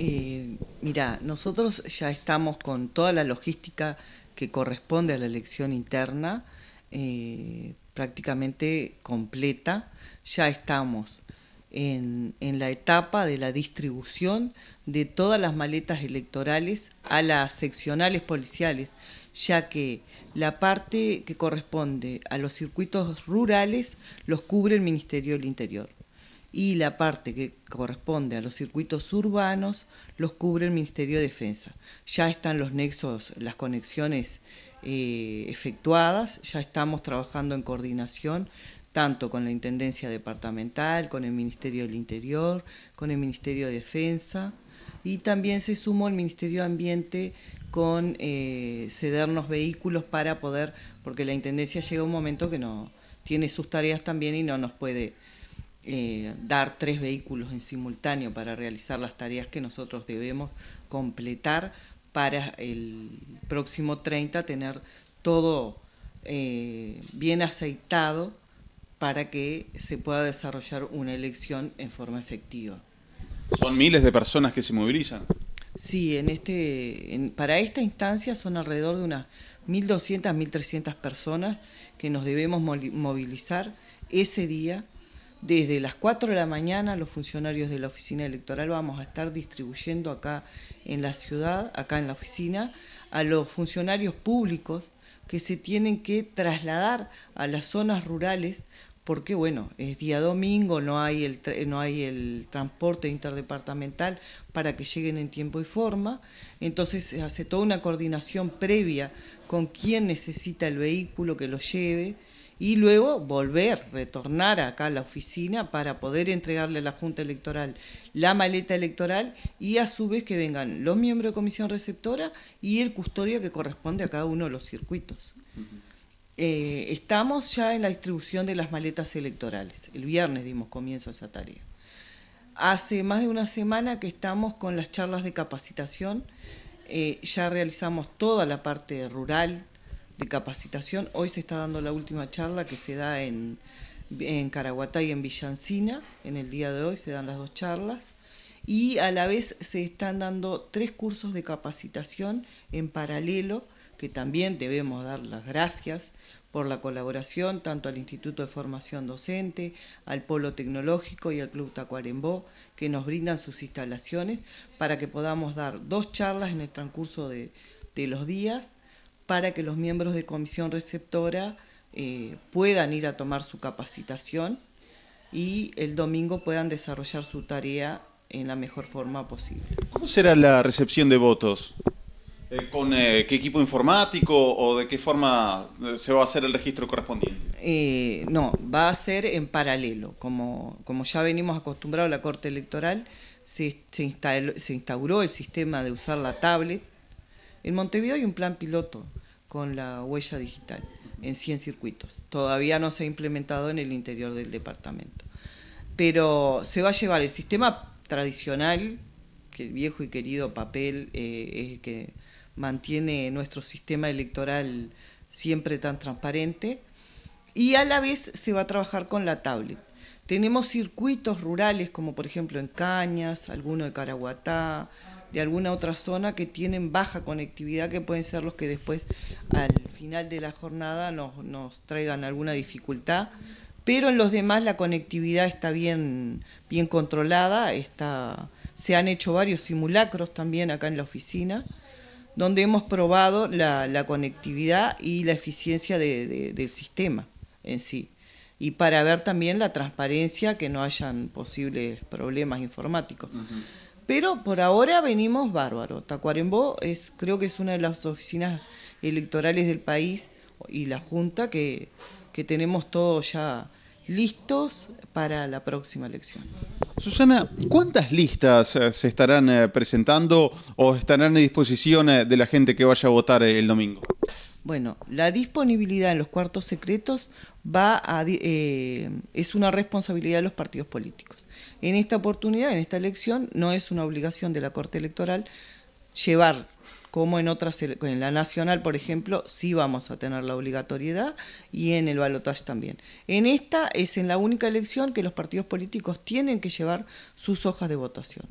Eh, mira, nosotros ya estamos con toda la logística que corresponde a la elección interna, eh, prácticamente completa. Ya estamos en, la etapa de la distribución de todas las maletas electorales a las seccionales policiales, ya que la parte que corresponde a los circuitos rurales los cubre el Ministerio del Interior y la parte que corresponde a los circuitos urbanos los cubre el Ministerio de Defensa. Ya están los nexos, las conexiones eh, efectuadas, ya estamos trabajando en coordinación tanto con la Intendencia Departamental, con el Ministerio del Interior, con el Ministerio de Defensa y también se sumó el Ministerio de Ambiente con eh, cedernos vehículos para poder, porque la Intendencia llega un momento que no tiene sus tareas también y no nos puede eh, dar tres vehículos en simultáneo para realizar las tareas que nosotros debemos completar para el próximo 30 tener todo eh, bien aceitado para que se pueda desarrollar una elección en forma efectiva. ¿Son miles de personas que se movilizan? Sí, en este, para esta instancia son alrededor de unas 1.200, 1.300 personas que nos debemos movilizar ese día desde las 4 de la mañana los funcionarios de la oficina electoral vamos a estar distribuyendo acá en la ciudad, acá en la oficina, a los funcionarios públicos que se tienen que trasladar a las zonas rurales porque bueno, es día domingo, no hay el no hay el transporte interdepartamental para que lleguen en tiempo y forma, entonces se hace toda una coordinación previa con quién necesita el vehículo que lo lleve y luego volver, retornar acá a la oficina para poder entregarle a la Junta Electoral la maleta electoral y a su vez que vengan los miembros de comisión receptora y el custodio que corresponde a cada uno de los circuitos. Eh, estamos ya en la distribución de las maletas electorales. El viernes dimos comienzo a esa tarea. Hace más de una semana que estamos con las charlas de capacitación. Eh, ya realizamos toda la parte rural, de capacitación. Hoy se está dando la última charla que se da en, en Caraguatá y en Villancina. En el día de hoy se dan las dos charlas. Y a la vez se están dando tres cursos de capacitación en paralelo, que también debemos dar las gracias por la colaboración tanto al Instituto de Formación Docente, al Polo Tecnológico y al Club Tacuarembó, que nos brindan sus instalaciones para que podamos dar dos charlas en el transcurso de, de los días para que los miembros de comisión receptora eh, puedan ir a tomar su capacitación y el domingo puedan desarrollar su tarea en la mejor forma posible. ¿Cómo será la recepción de votos? Eh, ¿Con eh, qué equipo informático o de qué forma se va a hacer el registro correspondiente? no, va a ser en paralelo. Como, como ya venimos acostumbrados a la Corte Electoral, se, se, se instauró el sistema de usar la tablet. En Montevideo hay un plan piloto con la huella digital en 100 circuitos. Todavía no se ha implementado en el interior del departamento. Pero se va a llevar el sistema tradicional, que el viejo y querido papel eh, es el que mantiene nuestro sistema electoral siempre tan transparente, y a la vez se va a trabajar con la tablet. Tenemos circuitos rurales como por ejemplo en Cañas, alguno de Caraguatá, de alguna otra zona que tienen baja conectividad, que pueden ser los que después al final de la jornada nos, nos traigan alguna dificultad. Pero en los demás la conectividad está bien, bien controlada, está, se han hecho varios simulacros también acá en la oficina, donde hemos probado la, conectividad y la eficiencia del sistema en sí y para ver también la transparencia, que no hayan posibles problemas informáticos. Pero por ahora venimos bárbaro. Tacuarembó es, creo que es una de las oficinas electorales del país y la Junta que, tenemos todos ya listos para la próxima elección. Susana, ¿cuántas listas eh, se estarán eh, presentando o estarán a disposición eh, de la gente que vaya a votar el domingo? Bueno, la disponibilidad en los cuartos secretos va a, es una responsabilidad de los partidos políticos. En esta oportunidad, en esta elección, no es una obligación de la Corte Electoral llevar como en otras, en la nacional, por ejemplo, sí vamos a tener la obligatoriedad y en el balotaje también. En esta es en la única elección que los partidos políticos tienen que llevar sus hojas de votación.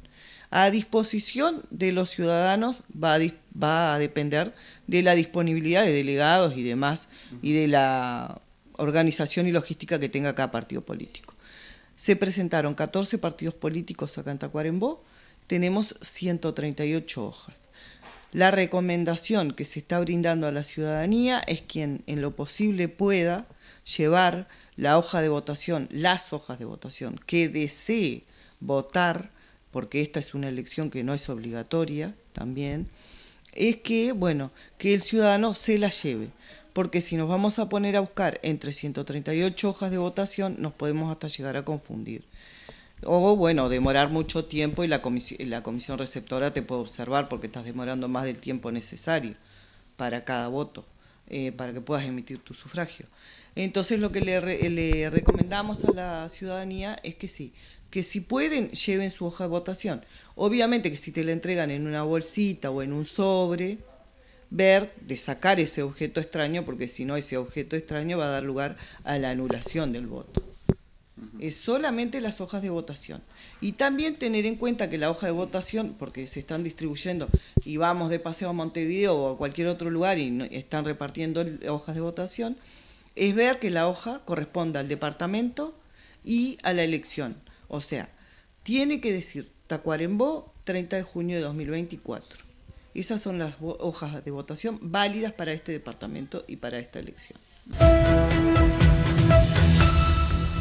A disposición de los ciudadanos va a depender de la disponibilidad de delegados y demás y de la organización y logística que tenga cada partido político. Se presentaron 14 partidos políticos a en Tacuarembó, tenemos 138 hojas. La recomendación que se está brindando a la ciudadanía es quien en lo posible pueda llevar la hoja de votación, las hojas de votación que desee votar, porque esta es una elección que no es obligatoria también, es que, bueno, que el ciudadano se la lleve porque si nos vamos a poner a buscar entre 138 hojas de votación, nos podemos hasta llegar a confundir. O bueno, demorar mucho tiempo y la, comisión, la comisión receptora te puede observar porque estás demorando más del tiempo necesario para cada voto, eh, para que puedas emitir tu sufragio. Entonces lo que le, le recomendamos a la ciudadanía es que sí, que si pueden lleven su hoja de votación. Obviamente que si te la entregan en una bolsita o en un sobre, ver, de sacar ese objeto extraño, porque si no ese objeto extraño va a dar lugar a la anulación del voto. Es solamente las hojas de votación. Y también tener en cuenta que la hoja de votación, porque se están distribuyendo y vamos de paseo a Montevideo o a cualquier otro lugar y están repartiendo hojas de votación, es ver que la hoja corresponda al departamento y a la elección. O sea, tiene que decir Tacuarembó 30 de junio de 2024 esas son las hojas de votación válidas para este departamento y para esta elección.